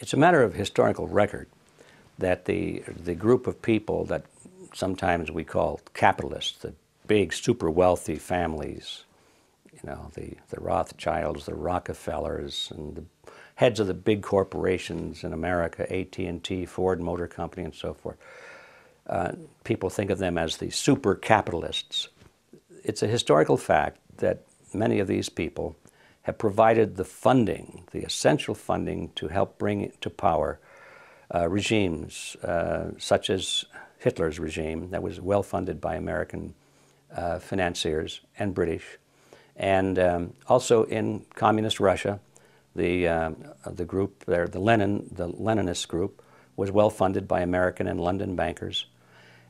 It's a matter of historical record that the, the group of people that sometimes we call capitalists, the big super wealthy families, you know, the, the Rothschilds, the Rockefellers, and the heads of the big corporations in America, AT&T, Ford Motor Company, and so forth. Uh, people think of them as the super capitalists. It's a historical fact that many of these people have provided the funding, the essential funding, to help bring to power uh, regimes uh, such as Hitler's regime, that was well funded by American uh, financiers and British, and um, also in communist Russia, the um, the group there, the Lenin, the Leninist group, was well funded by American and London bankers,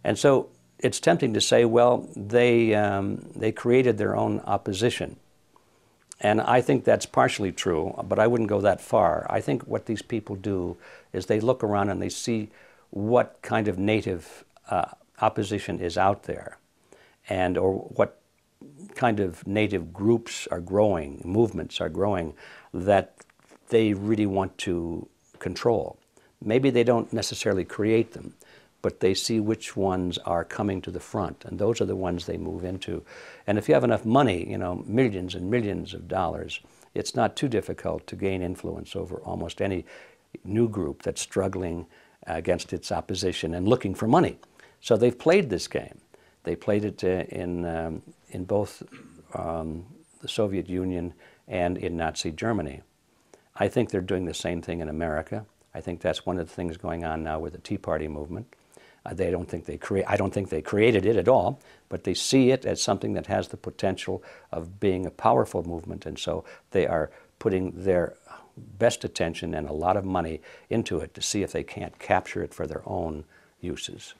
and so it's tempting to say, well, they um, they created their own opposition. And I think that's partially true, but I wouldn't go that far. I think what these people do is they look around and they see what kind of native uh, opposition is out there and or what kind of native groups are growing, movements are growing that they really want to control. Maybe they don't necessarily create them, but they see which ones are coming to the front, and those are the ones they move into. And if you have enough money, you know, millions and millions of dollars, it's not too difficult to gain influence over almost any new group that's struggling against its opposition and looking for money. So they've played this game. They played it uh, in, um, in both um, the Soviet Union and in Nazi Germany. I think they're doing the same thing in America. I think that's one of the things going on now with the Tea Party movement. Uh, they don't think they create. I don't think they created it at all, but they see it as something that has the potential of being a powerful movement, and so they are putting their best attention and a lot of money into it to see if they can't capture it for their own uses.